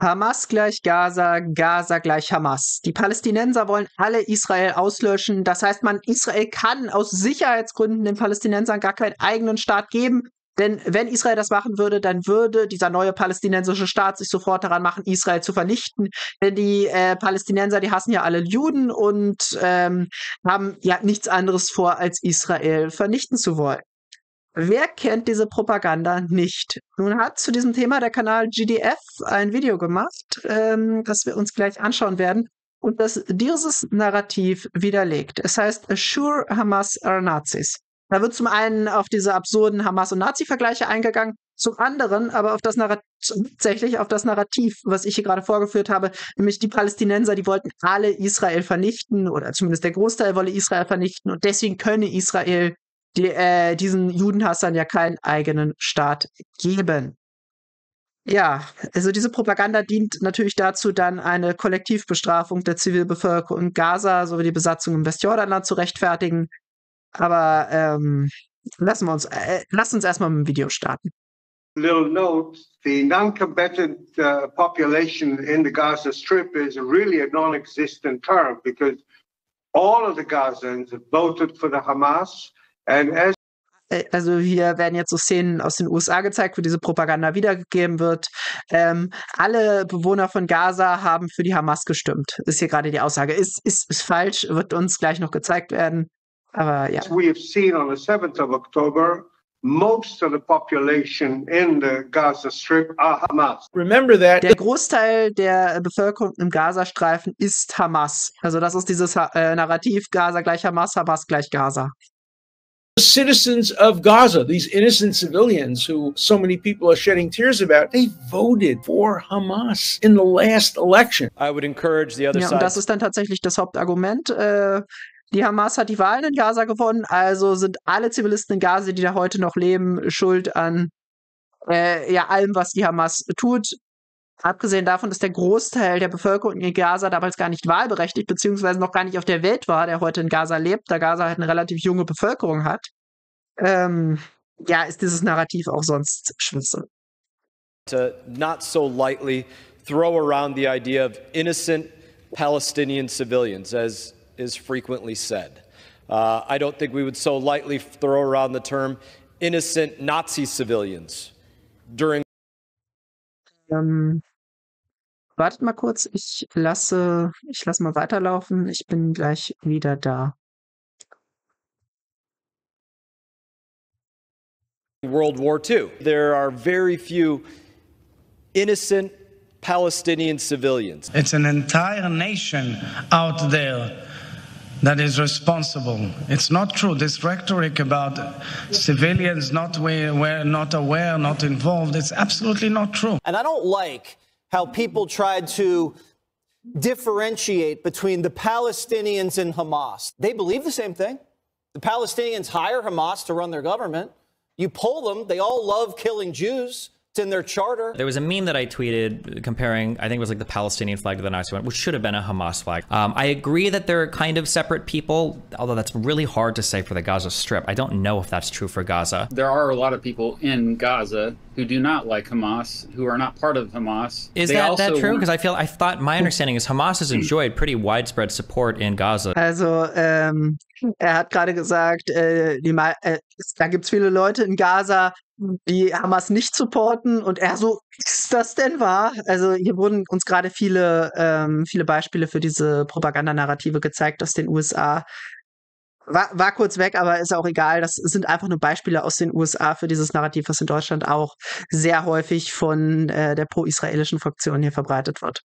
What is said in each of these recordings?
Hamas gleich Gaza, Gaza gleich Hamas. Die Palästinenser wollen alle Israel auslöschen. Das heißt, man Israel kann aus Sicherheitsgründen den Palästinensern gar keinen eigenen Staat geben. Denn wenn Israel das machen würde, dann würde dieser neue palästinensische Staat sich sofort daran machen, Israel zu vernichten. Denn die äh, Palästinenser, die hassen ja alle Juden und ähm, haben ja nichts anderes vor, als Israel vernichten zu wollen. Wer kennt diese Propaganda nicht? Nun hat zu diesem Thema der Kanal GDF ein Video gemacht, ähm, das wir uns gleich anschauen werden und das dieses Narrativ widerlegt. Es heißt Assure äh, Hamas are Nazis. Da wird zum einen auf diese absurden Hamas- und Nazi-Vergleiche eingegangen, zum anderen aber auf das tatsächlich auf das Narrativ, was ich hier gerade vorgeführt habe, nämlich die Palästinenser, die wollten alle Israel vernichten oder zumindest der Großteil wolle Israel vernichten und deswegen könne Israel die, äh, diesen Judenhassern ja keinen eigenen Staat geben. Ja, also diese Propaganda dient natürlich dazu, dann eine Kollektivbestrafung der Zivilbevölkerung in Gaza sowie die Besatzung im Westjordanland zu rechtfertigen. Aber ähm, lassen wir uns, äh, lass uns erstmal mit dem Video starten. Little note, the non-combatant uh, population in the Gaza Strip is really a non-existent term because all of the Gazans voted for the Hamas also hier werden jetzt so Szenen aus den USA gezeigt, wo diese Propaganda wiedergegeben wird. Ähm, alle Bewohner von Gaza haben für die Hamas gestimmt. Ist hier gerade die Aussage. Ist, ist, ist falsch, wird uns gleich noch gezeigt werden. Aber ja. We have seen on the 7th of October, most of the population in the Gaza Strip are Hamas. Remember that. Der Großteil der Bevölkerung im Gazastreifen ist Hamas. Also das ist dieses äh, Narrativ Gaza gleich Hamas, Hamas gleich Gaza. The citizens of Gaza, these innocent civilians who so many people are shedding tears about, they voted for Hamas in the last election. I would encourage the other ja, side. das ist dann tatsächlich das Hauptargument. Äh, die Hamas hat die Wahlen in Gaza gewonnen, also sind alle Zivilisten in Gaza, die da heute noch leben, schuld an äh, ja, allem, was die Hamas tut. Abgesehen davon, dass der Großteil der Bevölkerung in Gaza damals gar nicht wahlberechtigt, beziehungsweise noch gar nicht auf der Welt war, der heute in Gaza lebt, da Gaza halt eine relativ junge Bevölkerung hat, ähm, ja, ist dieses Narrativ auch sonst Schwüssel. not so lightly throw around the idea of innocent Palestinian civilians, as is frequently said. Uh, I don't think we would so lightly throw around the term innocent Nazi civilians during. Ähm, Wartet mal kurz, ich lasse, ich lasse mal weiterlaufen. Ich bin gleich wieder da. World War II. There are very few innocent Palestinian civilians. It's an entire nation out there that is responsible. It's not true. This rhetoric about civilians not aware, not aware, not involved, it's absolutely not true. And I don't like how people tried to differentiate between the Palestinians and Hamas. They believe the same thing. The Palestinians hire Hamas to run their government. You poll them, they all love killing Jews. It's in their charter. There was a meme that I tweeted comparing, I think it was like the Palestinian flag to the Nazi one, which should have been a Hamas flag. Um, I agree that they're kind of separate people, although that's really hard to say for the Gaza Strip. I don't know if that's true for Gaza. There are a lot of people in Gaza who do not like Hamas, who are not part of Hamas. Is that, that also true? Because I feel I thought my understanding is Hamas has enjoyed pretty widespread support in Gaza. Also ähm, er hat gerade gesagt, äh, äh, da gibt es viele Leute in Gaza, die Hamas nicht supporten und er so, ist das denn wahr? Also hier wurden uns gerade viele, ähm, viele Beispiele für diese Propagandanarrative gezeigt aus den USA, war, war kurz weg, aber ist auch egal. Das sind einfach nur Beispiele aus den USA für dieses Narrativ, was in Deutschland auch sehr häufig von äh, der pro-israelischen Fraktion hier verbreitet wird.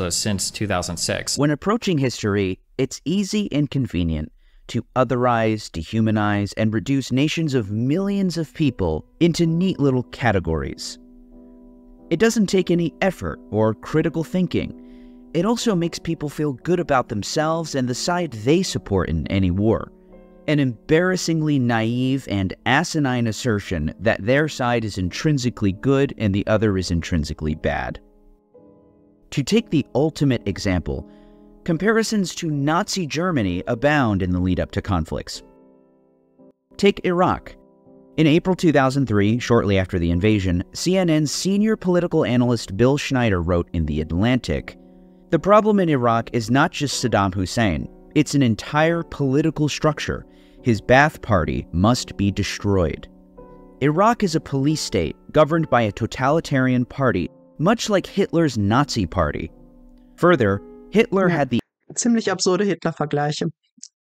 So since 2006. When approaching history, it's easy and convenient to otherize, dehumanize, and reduce nations of millions of people into neat little categories. It doesn't take any effort or critical thinking. It also makes people feel good about themselves and the side they support in any war. an embarrassingly naive and asinine assertion that their side is intrinsically good and the other is intrinsically bad. To take the ultimate example, comparisons to Nazi Germany abound in the lead up to conflicts. Take Iraq. In April 2003, shortly after the invasion, CNN's senior political analyst Bill Schneider wrote in The Atlantic The problem in Iraq is not just Saddam Hussein, it's an entire political structure his Ba'ath Party must be destroyed. Iraq is a police state governed by a totalitarian party, much like Hitler's Nazi Party. Further, Hitler had the ziemlich absurde Hitler-Vergleiche.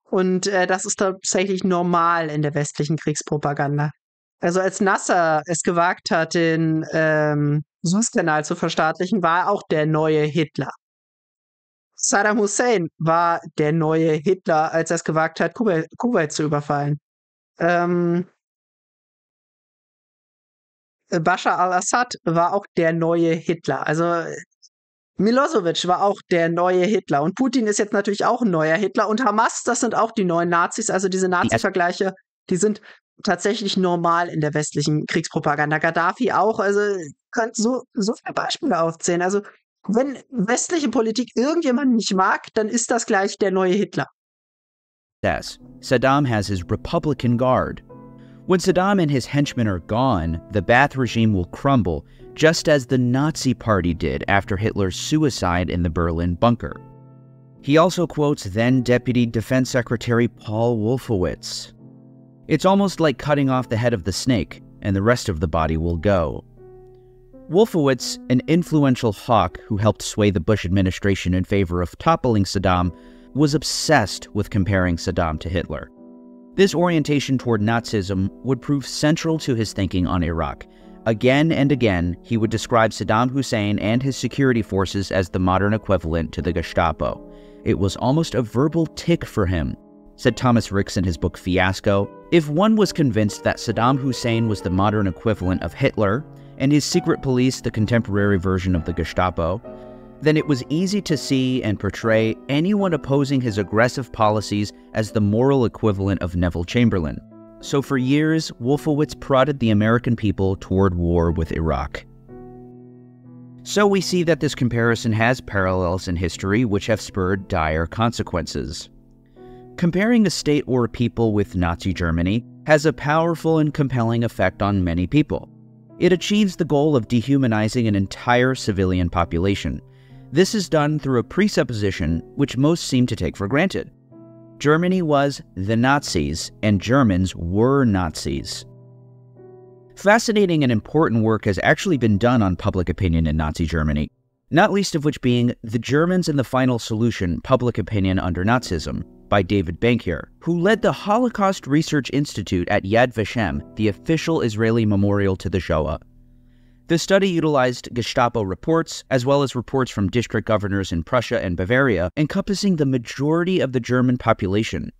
Und äh, das ist tatsächlich normal in der westlichen Kriegspropaganda. Also als Nasser es gewagt hat, den ähm, Suezkanal zu verstaatlichen, war auch der neue Hitler. Saddam Hussein war der neue Hitler, als er es gewagt hat, Kuwait, Kuwait zu überfallen. Ähm, Bashar al-Assad war auch der neue Hitler. Also Milosevic war auch der neue Hitler. Und Putin ist jetzt natürlich auch ein neuer Hitler. Und Hamas, das sind auch die neuen Nazis. Also diese Nazi-Vergleiche, die sind tatsächlich normal in der westlichen Kriegspropaganda. Gaddafi auch. Also könnt so, so viele Beispiele aufzählen. Also wenn westliche Politik irgendjemanden nicht mag, dann ist das gleich der neue Hitler. Yes, Saddam has his Republican Guard. When Saddam and his henchmen are gone, the Ba'ath regime will crumble, just as the Nazi Party did after Hitler's suicide in the Berlin bunker. He also quotes then Deputy Defense Secretary Paul Wolfowitz. It's almost like cutting off the head of the snake, and the rest of the body will go. Wolfowitz, an influential hawk who helped sway the Bush administration in favor of toppling Saddam, was obsessed with comparing Saddam to Hitler. This orientation toward Nazism would prove central to his thinking on Iraq. Again and again, he would describe Saddam Hussein and his security forces as the modern equivalent to the Gestapo. It was almost a verbal tick for him, said Thomas Ricks in his book Fiasco. If one was convinced that Saddam Hussein was the modern equivalent of Hitler, and his secret police the contemporary version of the Gestapo, then it was easy to see and portray anyone opposing his aggressive policies as the moral equivalent of Neville Chamberlain. So for years, Wolfowitz prodded the American people toward war with Iraq. So we see that this comparison has parallels in history which have spurred dire consequences. Comparing a state or a people with Nazi Germany has a powerful and compelling effect on many people. It achieves the goal of dehumanizing an entire civilian population. This is done through a presupposition which most seem to take for granted. Germany was the Nazis, and Germans were Nazis. Fascinating and important work has actually been done on public opinion in Nazi Germany, not least of which being The Germans and the Final Solution Public Opinion Under Nazism, by David Bankier, who led the Holocaust Research Institute at Yad Vashem, the official Israeli memorial to the Shoah. The study utilized Gestapo reports, as well as reports from district governors in Prussia and Bavaria, encompassing the majority of the German population.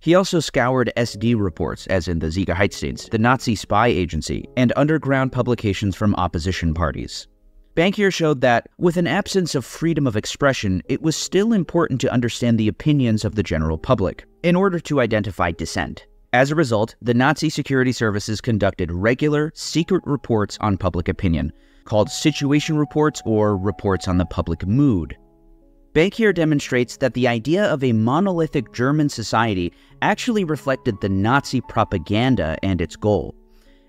He also scoured SD reports, as in the Ziegler the Nazi spy agency, and underground publications from opposition parties. Bankier showed that, with an absence of freedom of expression, it was still important to understand the opinions of the general public in order to identify dissent. As a result, the Nazi security services conducted regular, secret reports on public opinion, called situation reports or reports on the public mood. Bankier demonstrates that the idea of a monolithic German society actually reflected the Nazi propaganda and its goal.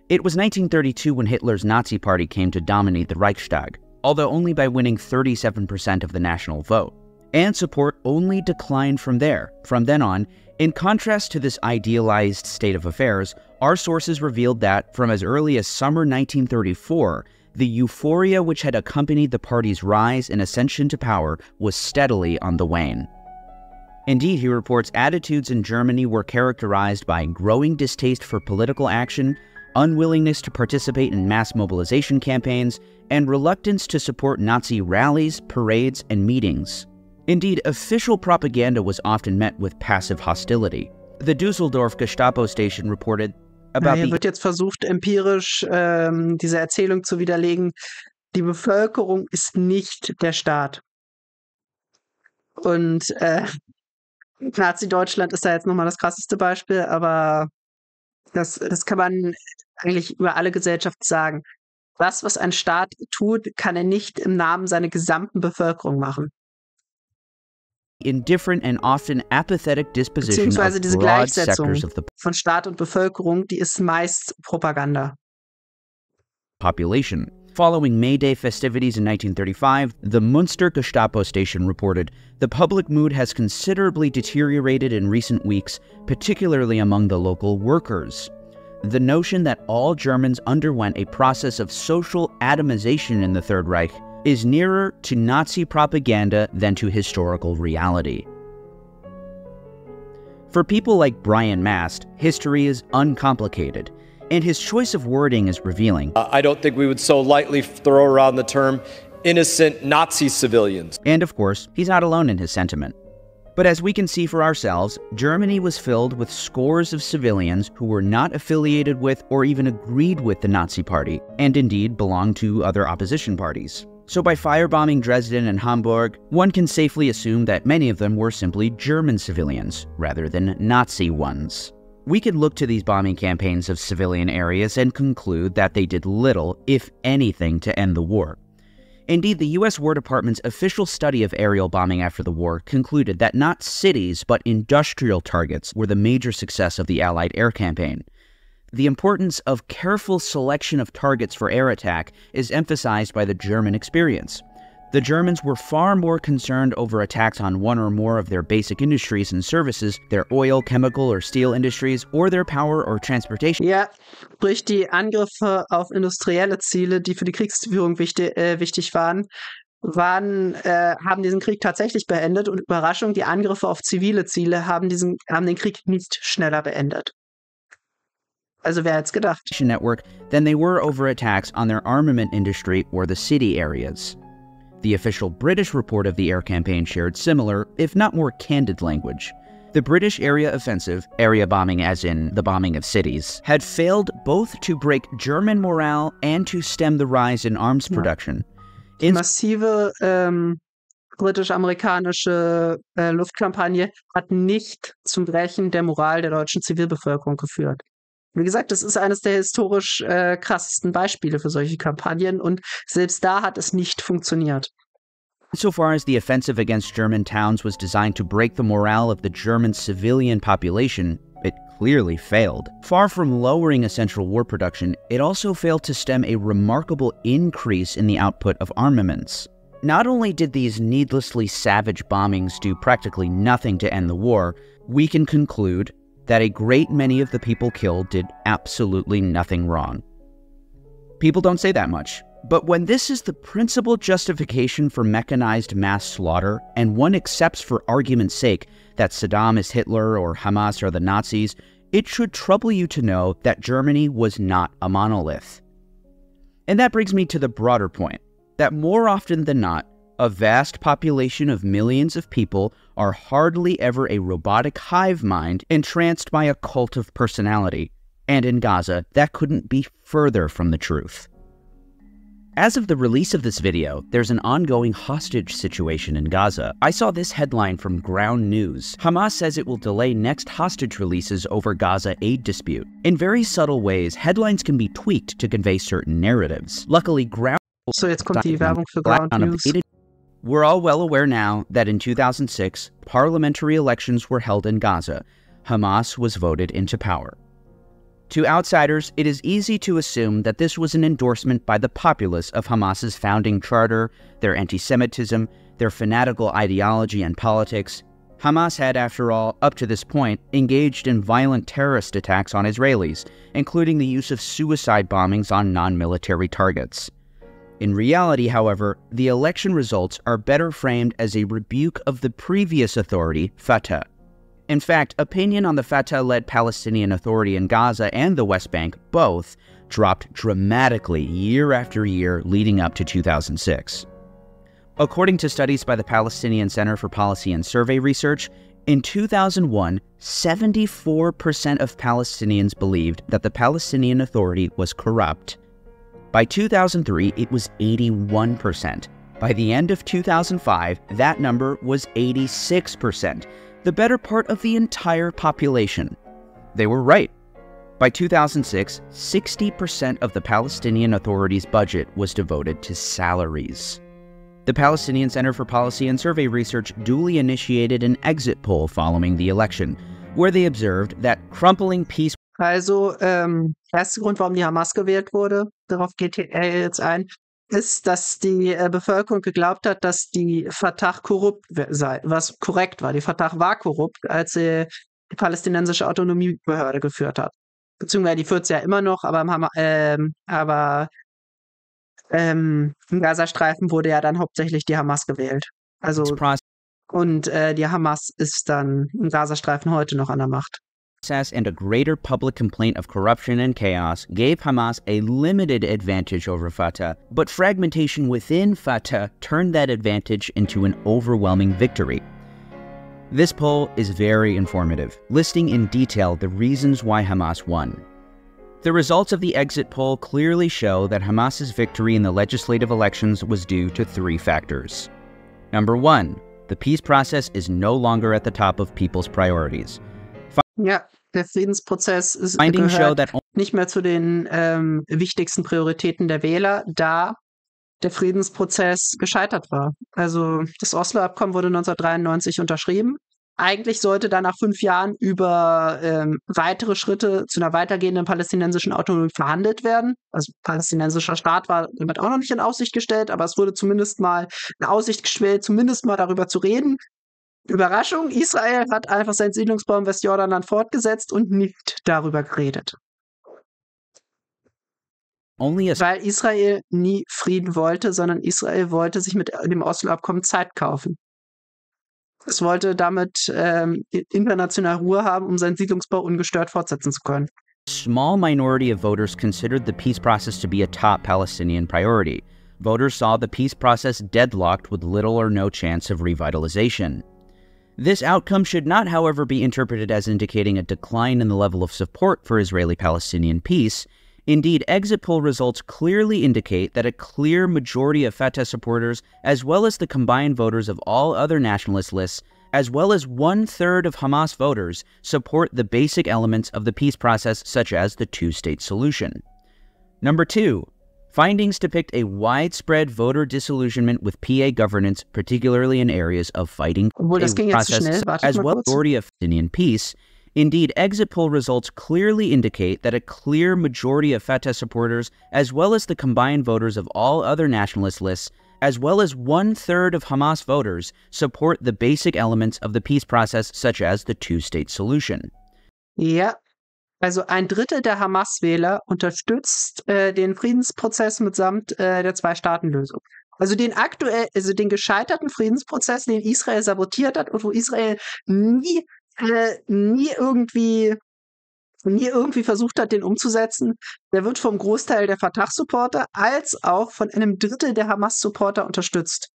It was 1932 when Hitler's Nazi Party came to dominate the Reichstag, although only by winning 37% of the national vote. And support only declined from there. From then on, in contrast to this idealized state of affairs, our sources revealed that, from as early as summer 1934, the euphoria which had accompanied the party's rise and ascension to power was steadily on the wane. Indeed, he reports attitudes in Germany were characterized by growing distaste for political action, unwillingness to participate in mass mobilization campaigns, and reluctance to support Nazi rallies, parades, and meetings. Indeed, official propaganda was often met with passive hostility. The Dusseldorf Gestapo station reported about Hier wird jetzt versucht, empirisch ähm, diese Erzählung zu widerlegen. Die Bevölkerung ist nicht der Staat. Und äh, Nazi-Deutschland ist da jetzt nochmal das krasseste Beispiel, aber das, das kann man eigentlich über alle Gesellschaft sagen. Das, was ein Staat tut, kann er nicht im Namen seiner gesamten Bevölkerung machen. Indifferent and often apathetic disposition Beziehungsweise diese Gleichsetzung von Staat und Bevölkerung, die ist meist Propaganda. Population. Following May Day festivities in 1935, the Munster Gestapo station reported the public mood has considerably deteriorated in recent weeks, particularly among the local workers the notion that all Germans underwent a process of social atomization in the Third Reich is nearer to Nazi propaganda than to historical reality. For people like Brian Mast, history is uncomplicated, and his choice of wording is revealing. Uh, I don't think we would so lightly throw around the term innocent Nazi civilians. And of course, he's not alone in his sentiment. But as we can see for ourselves, Germany was filled with scores of civilians who were not affiliated with or even agreed with the Nazi Party, and indeed belonged to other opposition parties. So by firebombing Dresden and Hamburg, one can safely assume that many of them were simply German civilians, rather than Nazi ones. We could look to these bombing campaigns of civilian areas and conclude that they did little, if anything, to end the war. Indeed, the U.S. War Department's official study of aerial bombing after the war concluded that not cities, but industrial targets were the major success of the Allied air campaign. The importance of careful selection of targets for air attack is emphasized by the German experience. The Germans were far more concerned over attacks on one or more of their basic industries and services, their oil, chemical, or steel industries, or their power or transportation. Yeah, Durch die Angriffe auf industrielle Ziele, die für die Kriegsführung wichtig, äh, wichtig waren, waren, äh, haben diesen Krieg tatsächlich beendet und Überraschung, die Angriffe auf zivile Ziele haben, diesen, haben den Krieg nicht schneller beendet. Also wer hätte es gedacht? Network than they were over attacks on their armament industry or the city areas. The official British report of the air campaign shared similar, if not more candid language. The British area offensive, area bombing as in the bombing of cities, had failed both to break German morale and to stem the rise in arms production. Die massive ähm, britisch-amerikanische äh, Luftkampagne hat nicht zum Brechen der Moral der deutschen Zivilbevölkerung geführt. Wie gesagt, das ist eines der historisch äh, krassesten Beispiele für solche Kampagnen und selbst da hat es nicht funktioniert. Insofar as the offensive against German towns was designed to break the morale of the German civilian population, it clearly failed. Far from lowering essential war production, it also failed to stem a remarkable increase in the output of armaments. Not only did these needlessly savage bombings do practically nothing to end the war, we can conclude that a great many of the people killed did absolutely nothing wrong. People don't say that much, but when this is the principal justification for mechanized mass slaughter, and one accepts for argument's sake that Saddam is Hitler or Hamas are the Nazis, it should trouble you to know that Germany was not a monolith. And that brings me to the broader point that more often than not, a vast population of millions of people are hardly ever a robotic hive mind entranced by a cult of personality. And in Gaza, that couldn't be further from the truth. As of the release of this video, there's an ongoing hostage situation in Gaza. I saw this headline from Ground News. Hamas says it will delay next hostage releases over Gaza aid dispute. In very subtle ways, headlines can be tweaked to convey certain narratives. Luckily, Ground... So it's kommt Ground News. We're all well aware now that in 2006, parliamentary elections were held in Gaza. Hamas was voted into power. To outsiders, it is easy to assume that this was an endorsement by the populace of Hamas's founding charter, their anti Semitism, their fanatical ideology and politics. Hamas had, after all, up to this point, engaged in violent terrorist attacks on Israelis, including the use of suicide bombings on non military targets. In reality, however, the election results are better framed as a rebuke of the previous authority, Fatah. In fact, opinion on the Fatah led Palestinian Authority in Gaza and the West Bank both dropped dramatically year after year leading up to 2006. According to studies by the Palestinian Center for Policy and Survey Research, in 2001, 74% of Palestinians believed that the Palestinian Authority was corrupt. By 2003, it was 81%. By the end of 2005, that number was 86% the better part of the entire population. They were right. By 2006, 60% of the Palestinian Authority's budget was devoted to salaries. The Palestinian Center for Policy and Survey Research duly initiated an exit poll following the election, where they observed that crumpling peace Also, ähm, erster Grund, warum die Hamas gewählt wurde, darauf geht er jetzt ein, ist, dass die äh, Bevölkerung geglaubt hat, dass die Fatah korrupt sei, was korrekt war. Die Fatah war korrupt, als sie die palästinensische Autonomiebehörde geführt hat. Beziehungsweise die führt sie ja immer noch, aber, im, ähm, aber ähm, im Gazastreifen wurde ja dann hauptsächlich die Hamas gewählt. Also Surprise. und äh, die Hamas ist dann im Gazastreifen heute noch an der Macht. access and a greater public complaint of corruption and chaos gave Hamas a limited advantage over Fatah, but fragmentation within Fatah turned that advantage into an overwhelming victory. This poll is very informative, listing in detail the reasons why Hamas won. The results of the exit poll clearly show that Hamas's victory in the legislative elections was due to three factors. Number one, the peace process is no longer at the top of people's priorities. Ja, der Friedensprozess ist nicht mehr zu den ähm, wichtigsten Prioritäten der Wähler, da der Friedensprozess gescheitert war. Also das Oslo Abkommen wurde 1993 unterschrieben. Eigentlich sollte da nach fünf Jahren über ähm, weitere Schritte zu einer weitergehenden palästinensischen Autonomie verhandelt werden. Also palästinensischer Staat war damit auch noch nicht in Aussicht gestellt, aber es wurde zumindest mal in Aussicht gestellt, zumindest mal darüber zu reden. Überraschung, Israel hat einfach seinen Siedlungsbau im Westjordanland fortgesetzt und nicht darüber geredet. Weil Israel nie Frieden wollte, sondern Israel wollte sich mit dem Oslo-Abkommen Zeit kaufen. Es wollte damit ähm, international Ruhe haben, um seinen Siedlungsbau ungestört fortsetzen zu können. Small minority of voters considered the peace process to be a top Palestinian priority. Voters saw the peace process deadlocked with little or no chance of revitalization. This outcome should not, however, be interpreted as indicating a decline in the level of support for Israeli Palestinian peace. Indeed, exit poll results clearly indicate that a clear majority of Fatah supporters, as well as the combined voters of all other nationalist lists, as well as one third of Hamas voters, support the basic elements of the peace process, such as the two state solution. Number two, Findings depict a widespread voter disillusionment with PA governance, particularly in areas of fighting process, as well as majority of Palestinian peace. Indeed, exit poll results clearly indicate that a clear majority of Fatah supporters, as well as the combined voters of all other nationalist lists, as well as one third of Hamas voters, support the basic elements of the peace process, such as the two state solution. Yep. Also ein Drittel der Hamas-Wähler unterstützt äh, den Friedensprozess mitsamt äh, der Zwei-Staaten-Lösung. Also den aktuell, also den gescheiterten Friedensprozess, den Israel sabotiert hat und wo Israel nie, äh, nie irgendwie nie irgendwie versucht hat, den umzusetzen, der wird vom Großteil der Fatah-Supporter als auch von einem Drittel der Hamas-Supporter unterstützt.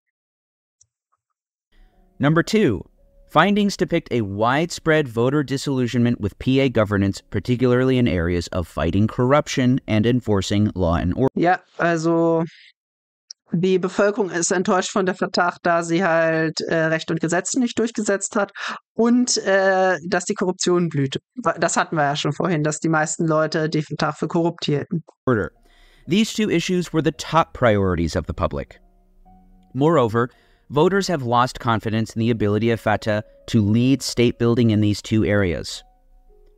Number two, Findings depict a widespread voter disillusionment with PA governance, particularly in areas of fighting corruption and enforcing law and order. Ja, also die Bevölkerung ist enttäuscht von der Verdacht, da sie halt äh, Recht und Gesetz nicht durchgesetzt hat und äh, dass die Korruption blüht. Das hatten wir ja schon vorhin, dass die meisten Leute die Verdacht für korrupt hielten. These two issues were the top priorities of the public. Moreover, voters have lost confidence in the ability of Fatah to lead state building in these two areas.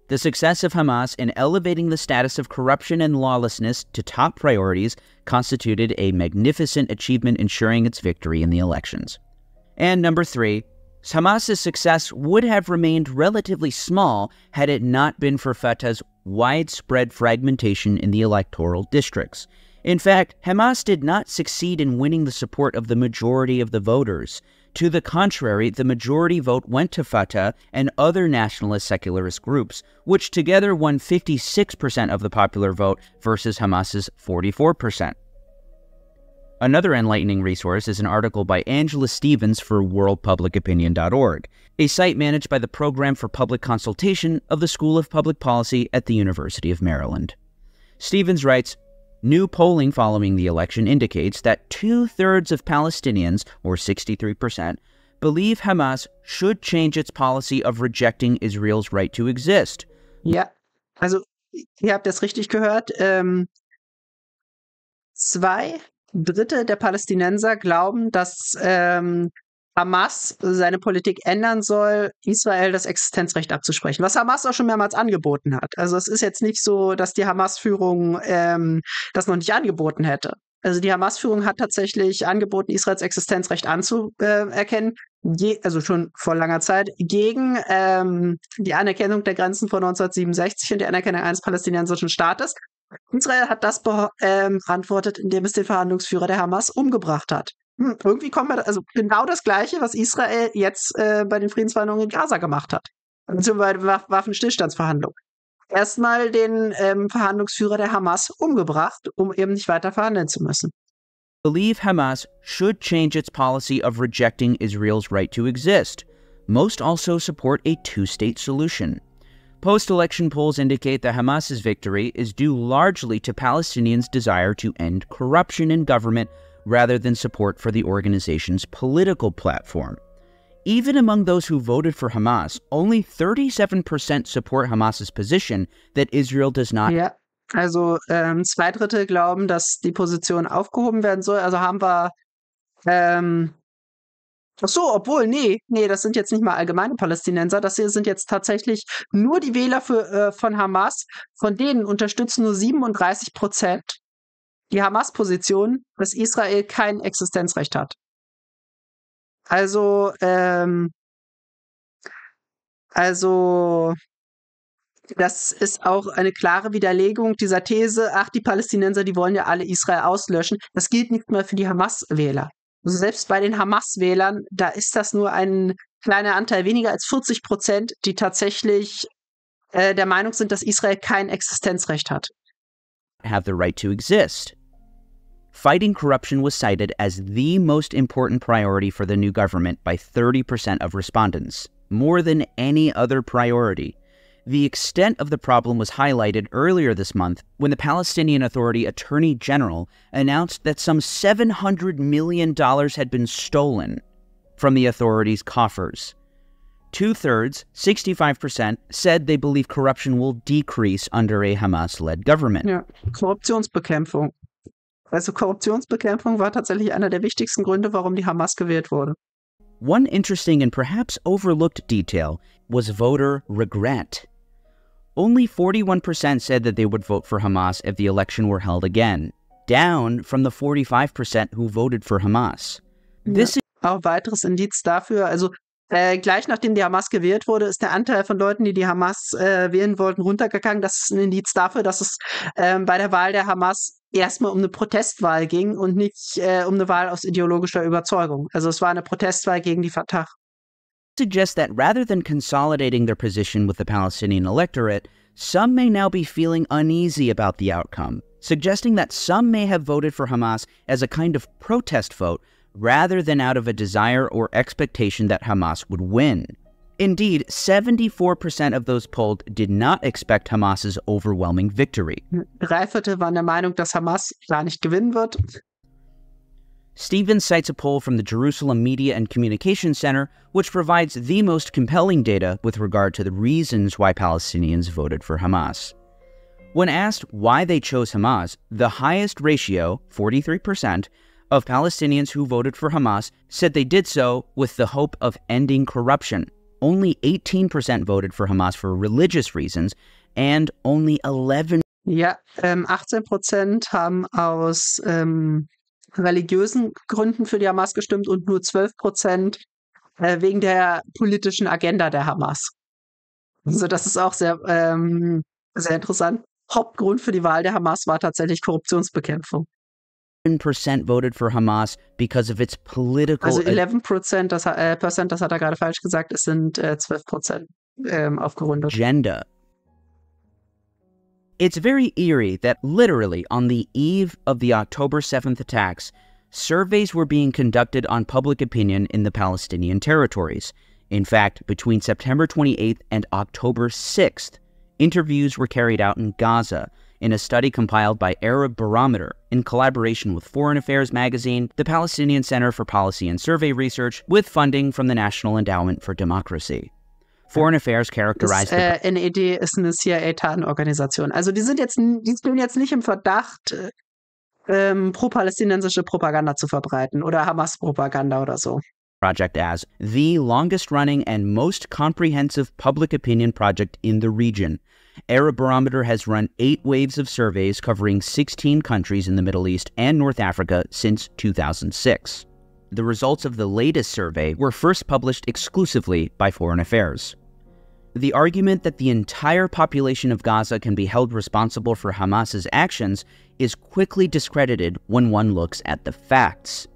The success of Hamas in elevating the status of corruption and lawlessness to top priorities constituted a magnificent achievement ensuring its victory in the elections. And number three, Hamas's success would have remained relatively small had it not been for Fatah's widespread fragmentation in the electoral districts. In fact, Hamas did not succeed in winning the support of the majority of the voters. To the contrary, the majority vote went to Fatah and other nationalist secularist groups, which together won 56% of the popular vote versus Hamas's 44%. Another enlightening resource is an article by Angela Stevens for worldpublicopinion.org, a site managed by the Program for Public Consultation of the School of Public Policy at the University of Maryland. Stevens writes, New polling following the election indicates that two thirds of Palestinians, or 63%, believe Hamas should change its policy of rejecting Israel's right to exist. Yeah, also ihr habt das richtig gehört. Ähm, zwei Drittel der Palästinenser glauben, dass ähm, Hamas seine Politik ändern soll, Israel das Existenzrecht abzusprechen, was Hamas auch schon mehrmals angeboten hat. Also es ist jetzt nicht so, dass die Hamas-Führung ähm, das noch nicht angeboten hätte. Also die Hamas-Führung hat tatsächlich angeboten, Israels Existenzrecht anzuerkennen, äh, je, also schon vor langer Zeit, gegen ähm, die Anerkennung der Grenzen von 1967 und die Anerkennung eines palästinensischen Staates. Israel hat das beantwortet, ähm, indem es den Verhandlungsführer der Hamas umgebracht hat. Hm, irgendwie kommen wir, da, also genau das Gleiche, was Israel jetzt äh, bei den Friedensverhandlungen in Gaza gemacht hat. Also bei Waffenstillstandsverhandlungen. Erstmal den ähm, Verhandlungsführer der Hamas umgebracht, um eben nicht weiter verhandeln zu müssen. Believe Hamas should change its policy of rejecting Israel's right to exist. Most also support a two state solution. Post election polls indicate that Hamas's victory is due largely to Palestinians' desire to end corruption in government rather than support for the organization's political platform. Even among those who voted for Hamas, only 37% support Hamas's position that Israel does not. Yeah. Also ähm, zwei Drittel glauben, dass die Position aufgehoben werden soll. Also haben wir. Ähm, ach so, obwohl, nee, nee, das sind jetzt nicht mal allgemeine Palästinenser. Das hier sind jetzt tatsächlich nur die Wähler für, äh, von Hamas. Von denen unterstützen nur 37 Prozent die Hamas-Position, dass Israel kein Existenzrecht hat. Also, ähm, also, das ist auch eine klare Widerlegung dieser These, ach, die Palästinenser, die wollen ja alle Israel auslöschen. Das gilt nicht mehr für die Hamas-Wähler. Also selbst bei den Hamas-Wählern, da ist das nur ein kleiner Anteil, weniger als 40 Prozent, die tatsächlich äh, der Meinung sind, dass Israel kein Existenzrecht hat. Have the right to exist. Fighting corruption was cited as the most important priority for the new government by 30% of respondents, more than any other priority. The extent of the problem was highlighted earlier this month when the Palestinian Authority Attorney General announced that some $700 million had been stolen from the authority's coffers. Two thirds, 65%, said they believe corruption will decrease under a Hamas led government. Yeah, Korruptionsbekämpfung Also Korruptionsbekämpfung war tatsächlich einer der wichtigsten Gründe, warum die Hamas gewählt wurde. One interesting and perhaps overlooked detail was voter regret. Only 41% said that they would vote for Hamas if the election were held again, down from the 45% who voted for Hamas. This ja, auch weiteres Indiz dafür, also äh, gleich nachdem die Hamas gewählt wurde, ist der Anteil von Leuten, die die Hamas äh, wählen wollten, runtergegangen. Das ist ein Indiz dafür, dass es äh, bei der Wahl der Hamas erstmal um eine Protestwahl ging und nicht äh, um eine Wahl aus ideologischer Überzeugung. Also es war eine Protestwahl gegen die Fatah. Suggests that rather than consolidating their position with the Palestinian electorate, some may now be feeling uneasy about the outcome, suggesting that some may have voted for Hamas as a kind of protest vote rather than out of a desire or expectation that Hamas would win. Indeed, 74% of those polled did not expect Hamas's overwhelming victory. Stephen waren der Meinung, dass Hamas gar nicht gewinnen wird. cites a poll from the Jerusalem Media and Communication Center, which provides the most compelling data with regard to the reasons why Palestinians voted for Hamas. When asked why they chose Hamas, the highest ratio, 43%, of Palestinians who voted for Hamas said they did so with the hope of ending corruption. only 18% voted for Hamas for religious reasons and only 11 Ja, ähm, 18 haben aus ähm, religiösen Gründen für die Hamas gestimmt und nur 12 äh, wegen der politischen Agenda der Hamas. Also das ist auch sehr, ähm, sehr interessant. Hauptgrund für die Wahl der Hamas war tatsächlich Korruptionsbekämpfung. 11% voted for Hamas because of its political. Also 11%, das, äh, Percent, das hat er gerade falsch gesagt, es sind äh, 12% ähm, aufgerundet. Agenda. It's very eerie that literally on the eve of the October 7th attacks, surveys were being conducted on public opinion in the Palestinian territories. In fact, between September 28th and October 6th, interviews were carried out in Gaza in a study compiled by Arab Barometer in collaboration with Foreign Affairs magazine, the Palestinian Center for Policy and Survey Research, with funding from the National Endowment for Democracy. Foreign Affairs characterized. Das, äh, NED ist eine cia Organisation. Also die sind jetzt, die stehen jetzt nicht im Verdacht, äh, ähm, pro-palästinensische Propaganda zu verbreiten oder Hamas-Propaganda oder so. Project as the longest running and most comprehensive public opinion project in the region, Aerobarometer has run eight waves of surveys covering 16 countries in the Middle East and North Africa since 2006. The results of the latest survey were first published exclusively by Foreign Affairs. The argument that the entire population of Gaza can be held responsible for Hamas's actions is quickly discredited when one looks at the facts.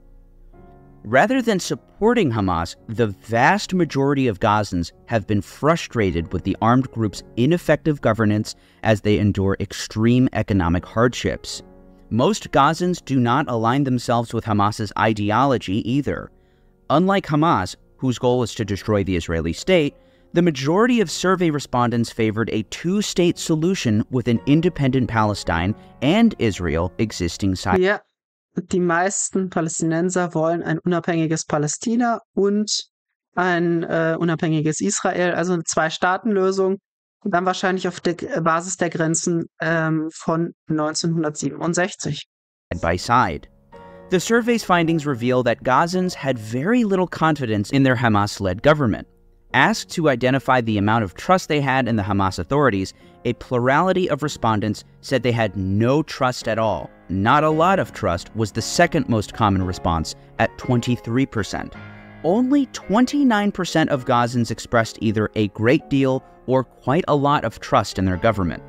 Rather than supporting Hamas, the vast majority of Gazans have been frustrated with the armed group's ineffective governance as they endure extreme economic hardships. Most Gazans do not align themselves with Hamas's ideology either. Unlike Hamas, whose goal is to destroy the Israeli state, the majority of survey respondents favored a two state solution with an independent Palestine and Israel existing side. Yeah, die meisten Palästinenser wollen ein unabhängiges Palästina und ein äh, unabhängiges Israel, also eine Zwei-Staaten-Lösung, dann wahrscheinlich auf der äh, Basis der Grenzen ähm, von 1967. Side by side. The survey's findings reveal that Gazans had very little confidence in their Hamas led government. Asked to identify the amount of trust they had in the Hamas authorities, a plurality of respondents said they had no trust at all. Not a lot of trust was the second most common response at 23%. Only 29% of Gazans expressed either a great deal or quite a lot of trust in their government.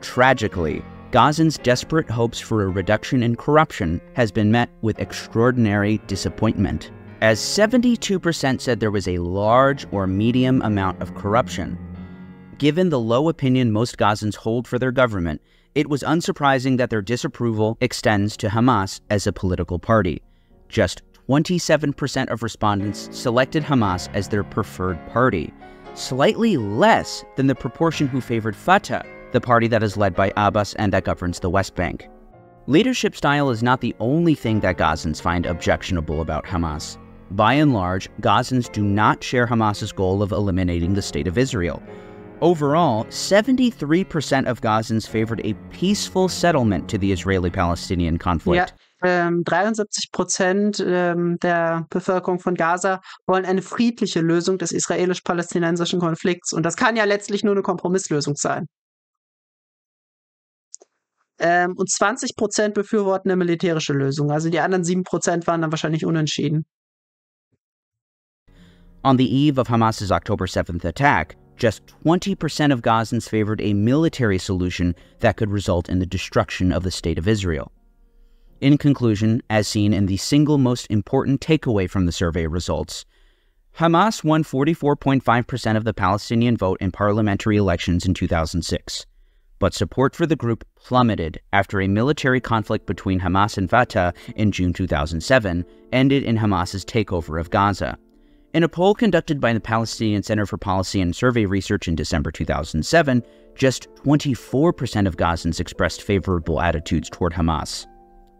Tragically, Gazans' desperate hopes for a reduction in corruption has been met with extraordinary disappointment, as 72% said there was a large or medium amount of corruption, Given the low opinion most Gazans hold for their government, it was unsurprising that their disapproval extends to Hamas as a political party. Just 27% of respondents selected Hamas as their preferred party, slightly less than the proportion who favored Fatah, the party that is led by Abbas and that governs the West Bank. Leadership style is not the only thing that Gazans find objectionable about Hamas. By and large, Gazans do not share Hamas's goal of eliminating the state of Israel, Overall, 73% of Gazans favored a peaceful settlement to the Israeli Palestinian conflict. Yeah, ähm, 73 Prozent ähm, der Bevölkerung von Gaza wollen eine friedliche Lösung des israelisch-palästinensischen Konflikts. Und das kann ja letztlich nur eine Kompromisslösung sein. Ähm, und 20 Prozent befürworten eine militärische Lösung. Also die anderen 7 Prozent waren dann wahrscheinlich unentschieden. On the eve of Hamas's October 7th attack, just 20% of Gazans favored a military solution that could result in the destruction of the State of Israel. In conclusion, as seen in the single most important takeaway from the survey results, Hamas won 44.5% of the Palestinian vote in parliamentary elections in 2006. But support for the group plummeted after a military conflict between Hamas and Fatah in June 2007 ended in Hamas's takeover of Gaza. In a poll conducted by the Palestinian Center for Policy and Survey Research in December 2007, just 24% of Gazans expressed favorable attitudes toward Hamas.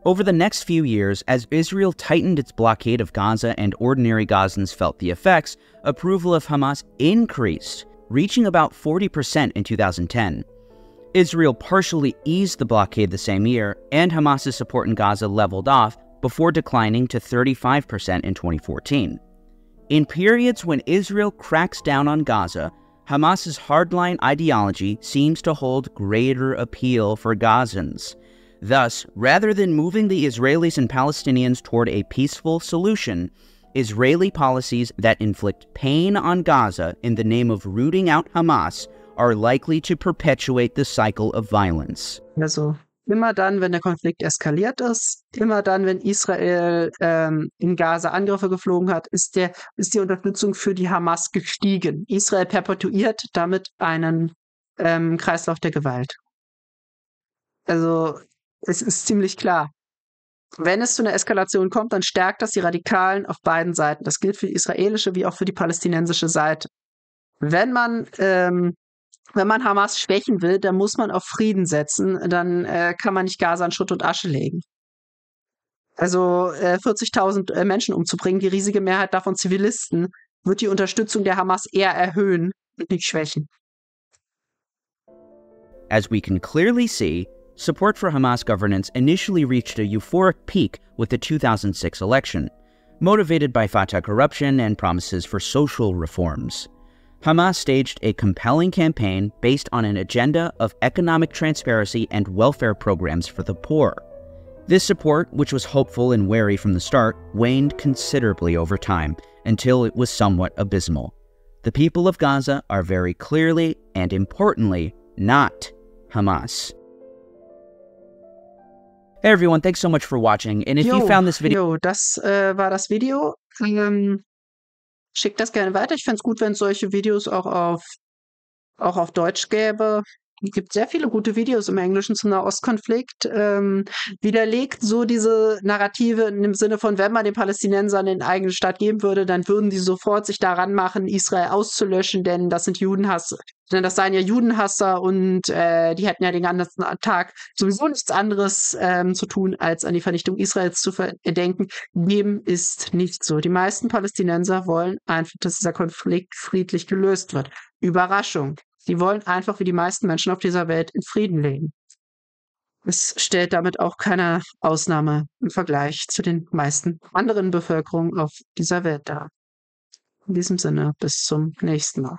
Over the next few years, as Israel tightened its blockade of Gaza and ordinary Gazans felt the effects, approval of Hamas increased, reaching about 40% in 2010. Israel partially eased the blockade the same year, and Hamas's support in Gaza leveled off before declining to 35% in 2014. In periods when Israel cracks down on Gaza, Hamas's hardline ideology seems to hold greater appeal for Gazans. Thus, rather than moving the Israelis and Palestinians toward a peaceful solution, Israeli policies that inflict pain on Gaza in the name of rooting out Hamas are likely to perpetuate the cycle of violence. That's all. Immer dann, wenn der Konflikt eskaliert ist, immer dann, wenn Israel ähm, in Gaza Angriffe geflogen hat, ist, der, ist die Unterstützung für die Hamas gestiegen. Israel perpetuiert damit einen ähm, Kreislauf der Gewalt. Also es ist ziemlich klar. Wenn es zu einer Eskalation kommt, dann stärkt das die Radikalen auf beiden Seiten. Das gilt für die israelische wie auch für die palästinensische Seite. Wenn man ähm, wenn man Hamas schwächen will, dann muss man auf Frieden setzen. Dann äh, kann man nicht Gaza in Schutt und Asche legen. Also äh, 40.000 äh, Menschen umzubringen, die riesige Mehrheit davon Zivilisten, wird die Unterstützung der Hamas eher erhöhen und nicht schwächen. As we can clearly see, support for Hamas governance initially reached a euphoric peak with the 2006 election, motivated by Fatah corruption and promises for social reforms. Hamas staged a compelling campaign based on an agenda of economic transparency and welfare programs for the poor. This support, which was hopeful and wary from the start, waned considerably over time until it was somewhat abysmal. The people of Gaza are very clearly and importantly not Hamas. Hey everyone, thanks so much for watching. And if yo, you found this video. Yo, das äh, war das Video. Ähm, Schickt das gerne weiter. Ich fände es gut, wenn es solche Videos auch auf, auch auf Deutsch gäbe gibt sehr viele gute Videos im Englischen zum Nahostkonflikt, ähm, widerlegt so diese Narrative im Sinne von, wenn man den Palästinensern den eigenen Staat geben würde, dann würden die sofort sich daran machen, Israel auszulöschen, denn das sind Judenhasser. denn das seien ja Judenhasser und äh, die hätten ja den ganzen Tag sowieso nichts anderes ähm, zu tun, als an die Vernichtung Israels zu denken. Dem ist nicht so. Die meisten Palästinenser wollen einfach, dass dieser Konflikt friedlich gelöst wird. Überraschung. Sie wollen einfach wie die meisten Menschen auf dieser Welt in Frieden leben. Es stellt damit auch keine Ausnahme im Vergleich zu den meisten anderen Bevölkerungen auf dieser Welt dar. In diesem Sinne, bis zum nächsten Mal.